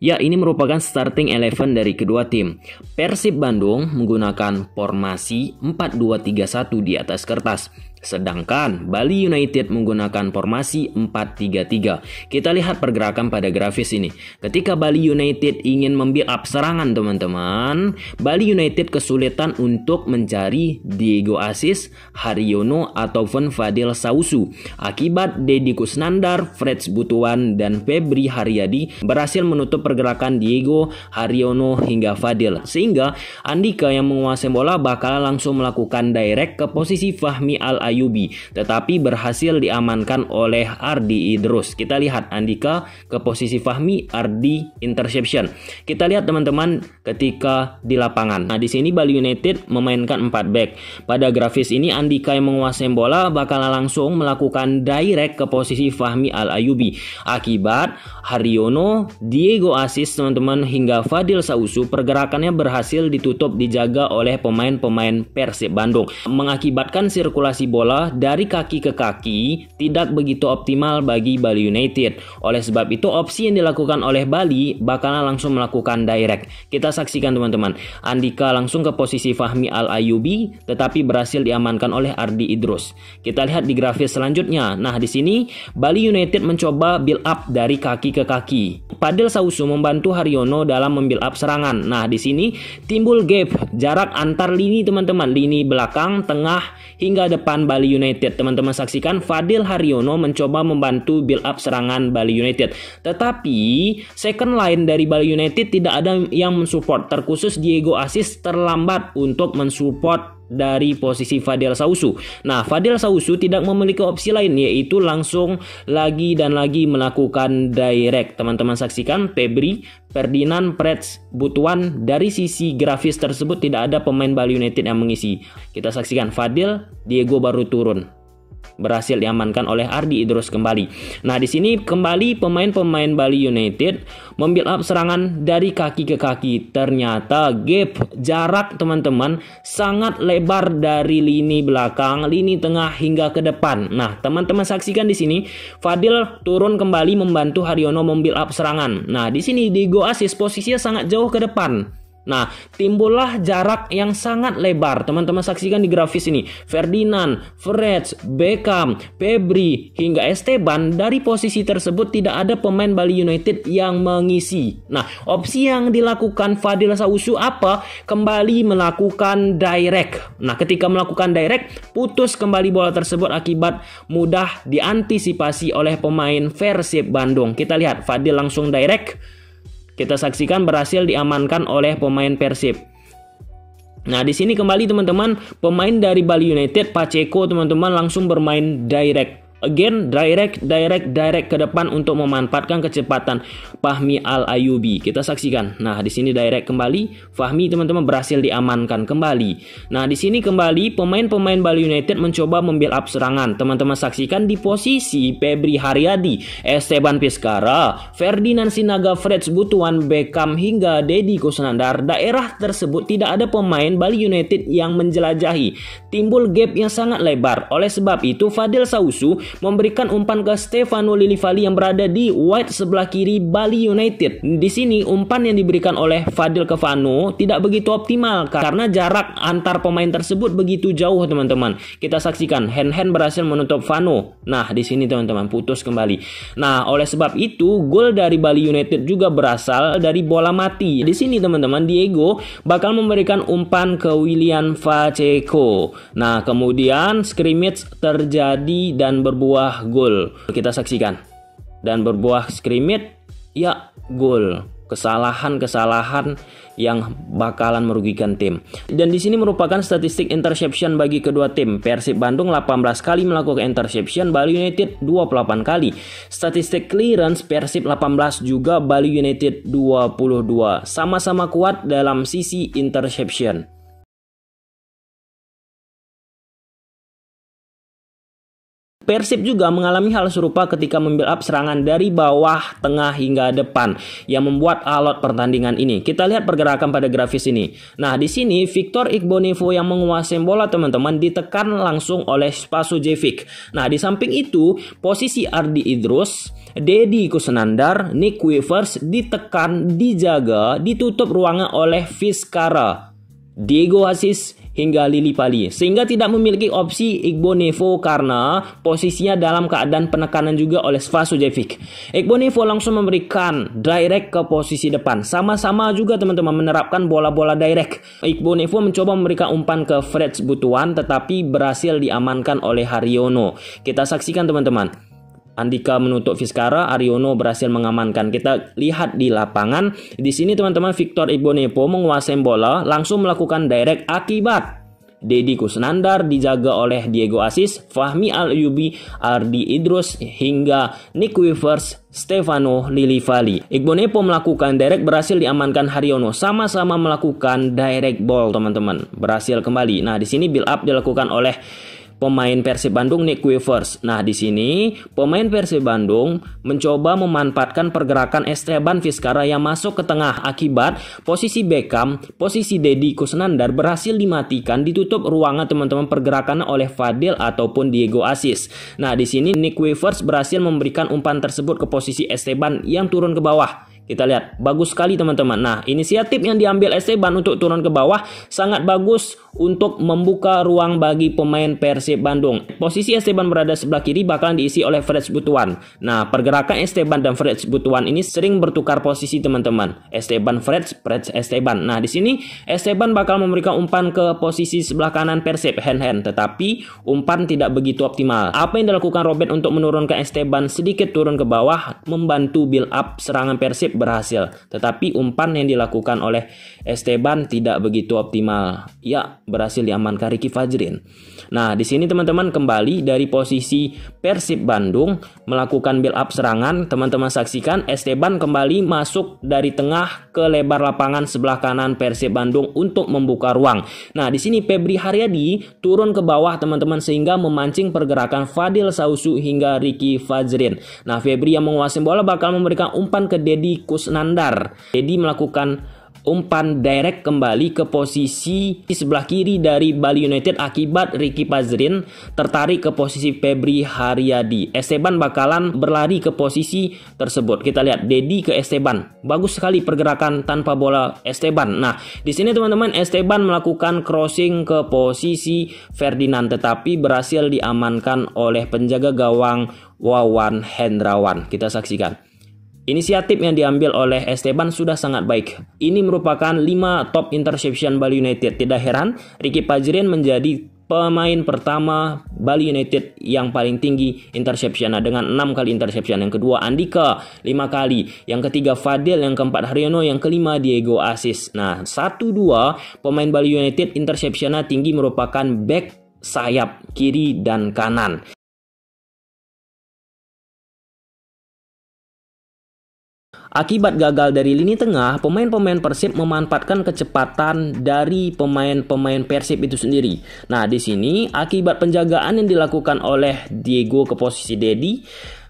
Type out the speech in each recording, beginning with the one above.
Ya, ini merupakan starting eleven dari kedua tim. Persib Bandung menggunakan formasi 4-2-3-1 di atas kertas. Sedangkan Bali United menggunakan formasi 4-3-3. Kita lihat pergerakan pada grafis ini. Ketika Bali United ingin membuild up serangan teman-teman, Bali United kesulitan untuk mencari Diego Asis, Haryono, atau Van Fadil Sausu. Akibat Deddy Kusnandar, Freds Butuan, dan Febri Haryadi berhasil menutup pergerakan Diego, Haryono, hingga Fadil. Sehingga Andika yang menguasai bola bakal langsung melakukan direct ke posisi Fahmi al Ayubi tetapi berhasil diamankan oleh Ardi Idrus. Kita lihat Andika ke posisi Fahmi, Ardi interception. Kita lihat teman-teman ketika di lapangan. Nah, di sini Bali United memainkan 4 back. Pada grafis ini Andika yang menguasai bola bakal langsung melakukan direct ke posisi Fahmi Al Ayubi. Akibat Haryono, Diego Asis teman-teman hingga Fadil Sausu pergerakannya berhasil ditutup dijaga oleh pemain-pemain Persib Bandung. Mengakibatkan sirkulasi bola bola dari kaki ke kaki tidak begitu optimal bagi Bali United. Oleh sebab itu opsi yang dilakukan oleh Bali bakalan langsung melakukan direct. Kita saksikan teman-teman. Andika langsung ke posisi Fahmi Al Ayubi tetapi berhasil diamankan oleh Ardi Idrus. Kita lihat di grafis selanjutnya. Nah, di sini Bali United mencoba build up dari kaki ke kaki. Padel Sausu membantu Haryono dalam membuild up serangan. Nah, di sini timbul gap jarak antar lini teman-teman, lini belakang, tengah hingga depan Bali United. Teman-teman saksikan Fadil Haryono mencoba membantu build up serangan Bali United. Tetapi second line dari Bali United tidak ada yang mensupport. Terkhusus Diego Asis terlambat untuk mensupport dari posisi Fadel Sausu. Nah, Fadel Sausu tidak memiliki opsi lain yaitu langsung lagi dan lagi melakukan direct. Teman-teman saksikan Febri, Ferdinand, Preds, Butuan dari sisi grafis tersebut tidak ada pemain Bali United yang mengisi. Kita saksikan Fadil, Diego baru turun berhasil diamankan oleh Ardi Idrus kembali. Nah, di sini kembali pemain-pemain Bali United membuild up serangan dari kaki ke kaki. Ternyata gap jarak teman-teman sangat lebar dari lini belakang, lini tengah hingga ke depan. Nah, teman-teman saksikan di sini Fadil turun kembali membantu Haryono membuild up serangan. Nah, di sini di posisinya sangat jauh ke depan. Nah, timbullah jarak yang sangat lebar. Teman-teman saksikan di grafis ini. Ferdinand, Fred, Beckham, Febri, hingga Esteban dari posisi tersebut tidak ada pemain Bali United yang mengisi. Nah, opsi yang dilakukan Fadil Sausu apa? Kembali melakukan direct. Nah, ketika melakukan direct, putus kembali bola tersebut akibat mudah diantisipasi oleh pemain Persib Bandung. Kita lihat Fadil langsung direct kita saksikan berhasil diamankan oleh pemain Persib. Nah, di sini kembali teman-teman, pemain dari Bali United Pacheco teman-teman langsung bermain direct Again, direct, direct, direct ke depan untuk memanfaatkan kecepatan Fahmi Al Ayubi. Kita saksikan. Nah, di sini direct kembali. Fahmi teman-teman berhasil diamankan kembali. Nah, di sini kembali pemain-pemain Bali United mencoba membuild up serangan. Teman-teman saksikan di posisi Febri Haryadi, Esteban Pescara, Ferdinand Sinaga, Freds Butuan, Beckham hingga Dedi Kusnandar. Daerah tersebut tidak ada pemain Bali United yang menjelajahi. Timbul gap yang sangat lebar. Oleh sebab itu, Fadil Sausu memberikan umpan ke Stefano Lilivali yang berada di wide sebelah kiri Bali United. Di sini umpan yang diberikan oleh Fadil ke Fano tidak begitu optimal karena jarak antar pemain tersebut begitu jauh teman-teman. Kita saksikan Hen-Hen berhasil menutup Fano. Nah, di sini teman-teman putus kembali. Nah, oleh sebab itu gol dari Bali United juga berasal dari bola mati. Di sini teman-teman Diego bakal memberikan umpan ke William Faceco. Nah, kemudian scrimmage terjadi dan ber berbuah gol. Kita saksikan. Dan berbuah skrimit ya gol. Kesalahan-kesalahan yang bakalan merugikan tim. Dan di sini merupakan statistik interception bagi kedua tim. Persib Bandung 18 kali melakukan interception, Bali United 28 kali. Statistik clearance Persib 18 juga Bali United 22. Sama-sama kuat dalam sisi interception. Persib juga mengalami hal serupa ketika membuild up serangan dari bawah, tengah hingga depan yang membuat alot pertandingan ini. Kita lihat pergerakan pada grafis ini. Nah, di sini Victor Igbonevo yang menguasai bola teman-teman ditekan langsung oleh Spaso Jevic. Nah, di samping itu posisi Ardi Idrus, Dedi Kusenandar, Nick Weavers ditekan, dijaga, ditutup ruangnya oleh Fiskara, Diego Asis hingga Lili Pali. Sehingga tidak memiliki opsi Igbo Nevo karena posisinya dalam keadaan penekanan juga oleh Sva Sujevic. Igbo Nevo langsung memberikan direct ke posisi depan. Sama-sama juga teman-teman menerapkan bola-bola direct. Igbo Nevo mencoba memberikan umpan ke Freds Butuan tetapi berhasil diamankan oleh Haryono. Kita saksikan teman-teman. Andika menutup Fiskara, Ariono berhasil mengamankan. Kita lihat di lapangan. Di sini teman-teman Victor Ibonepo menguasai bola, langsung melakukan direct akibat Dedi Kusnandar dijaga oleh Diego Asis, Fahmi Al-Yubi, Ardi Idrus, hingga Nick Weavers, Stefano Lili Lilivali. Igbonepo melakukan direct berhasil diamankan Haryono sama-sama melakukan direct ball teman-teman. Berhasil kembali. Nah di sini build up dilakukan oleh pemain Persib Bandung Nick Weavers. Nah, di sini pemain Persib Bandung mencoba memanfaatkan pergerakan Esteban Vizcara yang masuk ke tengah akibat posisi Beckham, posisi Dedi Kusnandar berhasil dimatikan ditutup ruangan teman-teman pergerakan oleh Fadil ataupun Diego Asis. Nah, di sini Nick Weavers berhasil memberikan umpan tersebut ke posisi Esteban yang turun ke bawah. Kita lihat, bagus sekali teman-teman. Nah, inisiatif yang diambil Esteban untuk turun ke bawah sangat bagus untuk membuka ruang bagi pemain Persib Bandung. Posisi Esteban berada sebelah kiri bakalan diisi oleh Fred Butuan. Nah, pergerakan Esteban dan Fred Butuan ini sering bertukar posisi teman-teman. Esteban Fred, Fred Esteban. Nah, di sini Esteban bakal memberikan umpan ke posisi sebelah kanan Persib hand-hand, tetapi umpan tidak begitu optimal. Apa yang dilakukan Robert untuk menurunkan Esteban sedikit turun ke bawah membantu build up serangan Persib berhasil, tetapi umpan yang dilakukan oleh Esteban tidak begitu optimal. Ya, berhasil diamankan Ricky Fajrin. Nah, di sini teman-teman kembali dari posisi Persib Bandung melakukan build up serangan, teman-teman saksikan Esteban kembali masuk dari tengah ke lebar lapangan sebelah kanan Persib Bandung untuk membuka ruang. Nah, di sini Febri Haryadi turun ke bawah teman-teman sehingga memancing pergerakan Fadil Sausu hingga Ricky Fajrin. Nah, Febri yang menguasai bola bakal memberikan umpan ke Dedi Nandar. Jadi melakukan umpan direct kembali ke posisi di sebelah kiri dari Bali United akibat Ricky Pazrin tertarik ke posisi Febri Haryadi. Esteban bakalan berlari ke posisi tersebut. Kita lihat Dedi ke Esteban. Bagus sekali pergerakan tanpa bola Esteban. Nah, di sini teman-teman Esteban melakukan crossing ke posisi Ferdinand tetapi berhasil diamankan oleh penjaga gawang Wawan Hendrawan. Kita saksikan. Inisiatif yang diambil oleh Esteban sudah sangat baik. Ini merupakan 5 top interception Bali United. Tidak heran, Ricky Pajrin menjadi pemain pertama Bali United yang paling tinggi interception dengan 6 kali interception. Yang kedua Andika 5 kali, yang ketiga Fadil, yang keempat Haryono, yang kelima Diego Asis. Nah, 1-2 pemain Bali United interceptionnya tinggi merupakan back sayap kiri dan kanan. Akibat gagal dari lini tengah, pemain-pemain Persib memanfaatkan kecepatan dari pemain-pemain Persib itu sendiri. Nah, di sini akibat penjagaan yang dilakukan oleh Diego ke posisi Dedi,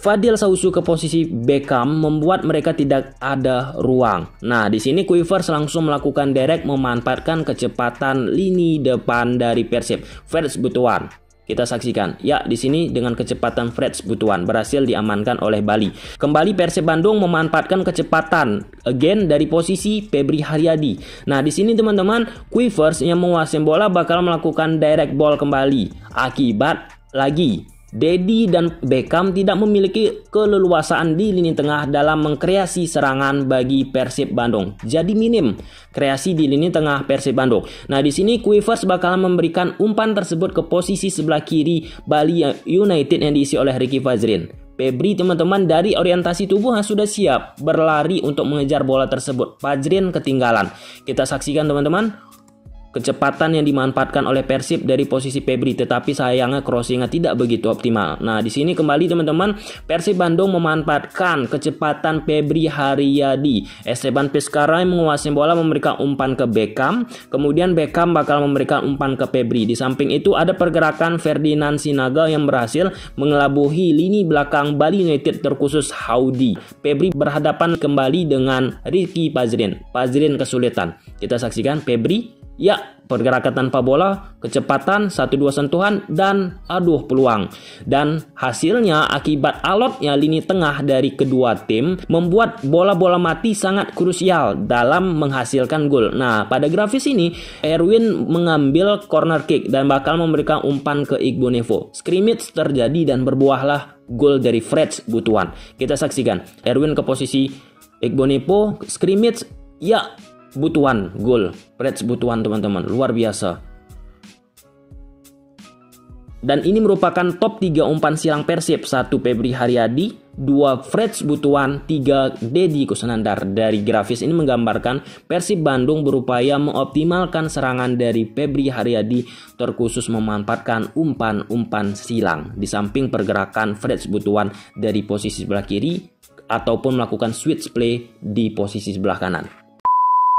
Fadil Sausu ke posisi Beckham membuat mereka tidak ada ruang. Nah, di sini Quivers langsung melakukan derek memanfaatkan kecepatan lini depan dari Persib. Ferdis Butuan. Kita saksikan, ya di sini dengan kecepatan Fred sebutuan berhasil diamankan oleh Bali. Kembali Persib Bandung memanfaatkan kecepatan again dari posisi Febri Haryadi. Nah di sini teman-teman, Quivers yang menguasai bola bakal melakukan direct ball kembali. Akibat lagi Dedi dan Beckham tidak memiliki keleluasaan di lini tengah dalam mengkreasi serangan bagi Persib Bandung. Jadi minim kreasi di lini tengah Persib Bandung. Nah, di sini Quivers bakalan memberikan umpan tersebut ke posisi sebelah kiri Bali United yang diisi oleh Ricky Fazrin. Febri teman-teman dari orientasi tubuh sudah siap berlari untuk mengejar bola tersebut. Fajrin ketinggalan. Kita saksikan teman-teman kecepatan yang dimanfaatkan oleh Persib dari posisi Febri tetapi sayangnya crossingnya tidak begitu optimal. Nah di sini kembali teman-teman Persib Bandung memanfaatkan kecepatan Febri Haryadi. Esteban Pescara yang menguasai bola memberikan umpan ke Beckham, kemudian Beckham bakal memberikan umpan ke Febri. Di samping itu ada pergerakan Ferdinand Sinaga yang berhasil mengelabuhi lini belakang Bali United terkhusus Haudi. Febri berhadapan kembali dengan Ricky Pazrin. Pazrin kesulitan. Kita saksikan Febri Ya, pergerakan tanpa bola, kecepatan, satu dua sentuhan, dan aduh peluang. Dan hasilnya akibat alotnya lini tengah dari kedua tim membuat bola-bola mati sangat krusial dalam menghasilkan gol. Nah, pada grafis ini Erwin mengambil corner kick dan bakal memberikan umpan ke Igbonevo. Scrimmage terjadi dan berbuahlah gol dari Freds Butuan. Kita saksikan Erwin ke posisi Igbonevo, scrimmage, ya Butuan gol. Preds Butuan teman-teman, luar biasa. Dan ini merupakan top 3 umpan silang Persib. 1 Febri Haryadi, 2 Freds Butuan, 3 Dedi Kusenandar. Dari grafis ini menggambarkan Persib Bandung berupaya mengoptimalkan serangan dari Febri Haryadi terkhusus memanfaatkan umpan-umpan silang. Di samping pergerakan Freds Butuan dari posisi sebelah kiri ataupun melakukan switch play di posisi sebelah kanan.